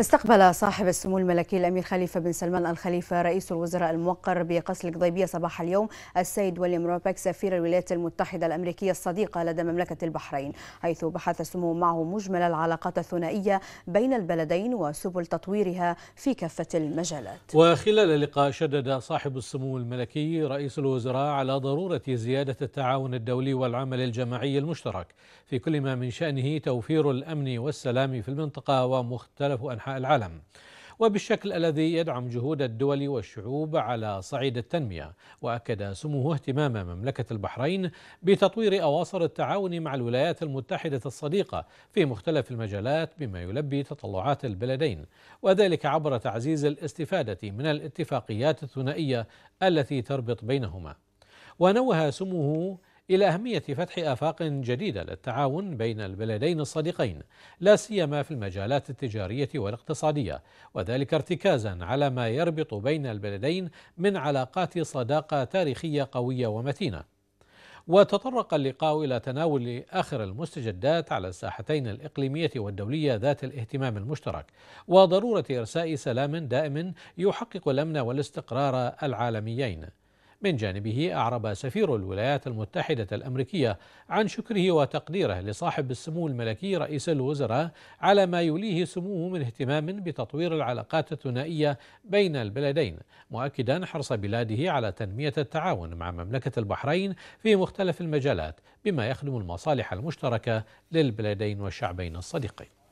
استقبل صاحب السمو الملكي الامير خليفه بن سلمان الخليفه رئيس الوزراء الموقر بقصر القضيبيه صباح اليوم السيد ويليام روبك سفير الولايات المتحده الامريكيه الصديقه لدى مملكه البحرين حيث بحث السمو معه مجمل العلاقات الثنائيه بين البلدين وسبل تطويرها في كافه المجالات. وخلال اللقاء شدد صاحب السمو الملكي رئيس الوزراء على ضروره زياده التعاون الدولي والعمل الجماعي المشترك في كل ما من شانه توفير الامن والسلام في المنطقه ومختلف انحاء أنحاء العالم وبالشكل الذي يدعم جهود الدول والشعوب على صعيد التنمية وأكد سموه اهتمام مملكة البحرين بتطوير أواصر التعاون مع الولايات المتحدة الصديقة في مختلف المجالات بما يلبي تطلعات البلدين وذلك عبر تعزيز الاستفادة من الاتفاقيات الثنائية التي تربط بينهما ونوه سموه إلى أهمية فتح آفاق جديدة للتعاون بين البلدين الصديقين لا سيما في المجالات التجارية والاقتصادية وذلك ارتكازا على ما يربط بين البلدين من علاقات صداقة تاريخية قوية ومتينة وتطرق اللقاء إلى تناول آخر المستجدات على الساحتين الإقليمية والدولية ذات الاهتمام المشترك وضرورة إرساء سلام دائم يحقق الأمن والاستقرار العالميين من جانبه أعرب سفير الولايات المتحدة الأمريكية عن شكره وتقديره لصاحب السمو الملكي رئيس الوزراء على ما يليه سموه من اهتمام بتطوير العلاقات الثنائية بين البلدين مؤكدا حرص بلاده على تنمية التعاون مع مملكة البحرين في مختلف المجالات بما يخدم المصالح المشتركة للبلدين والشعبين الصديقين